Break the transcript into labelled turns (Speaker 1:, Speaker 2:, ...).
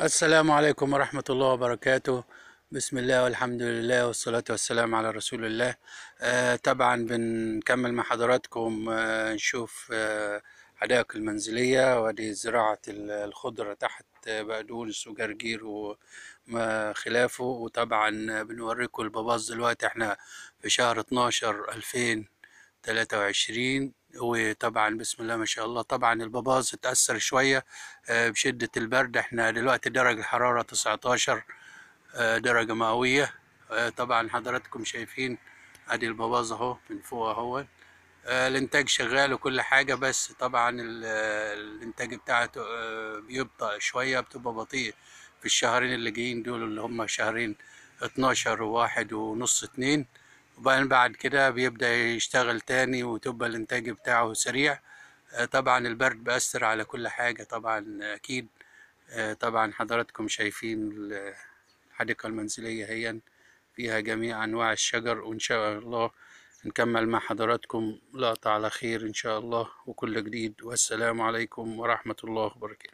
Speaker 1: السلام عليكم ورحمة الله وبركاته بسم الله والحمد لله والصلاة والسلام على رسول الله آه طبعا بنكمل مع حضراتكم آه نشوف آه حدائق المنزلية ودي زراعة الخضرة تحت آه، بقدونس وجرجير وما خلافه وطبعا بنوريكم الباباز دلوقتي احنا في شهر 12 2023 وطبعا بسم الله ما شاء الله طبعا الباباز اتأثر شوية آه، بشدة البرد احنا دلوقتي درجة الحرارة 19 آه، درجة مئوية آه، طبعا حضراتكم شايفين ادي الباباز اهو من فوق اهو الانتاج شغال وكل حاجة بس طبعا الانتاج بتاعته بيبطأ شوية بتبقى بطيء في الشهرين اللي جايين دول اللي هم شهرين 12 وواحد ونص اتنين وبعدين بعد كده بيبدأ يشتغل تاني وتبقى الإنتاج بتاعه سريع آه، طبعا البرد بأثر على كل حاجة طبعا أكيد آه، طبعا حضراتكم شايفين الحديقة المنزلية هي فيها جميع أنواع الشجر وإن شاء الله نكمل مع حضراتكم لقطة على خير إن شاء الله وكل جديد والسلام عليكم ورحمة الله وبركاته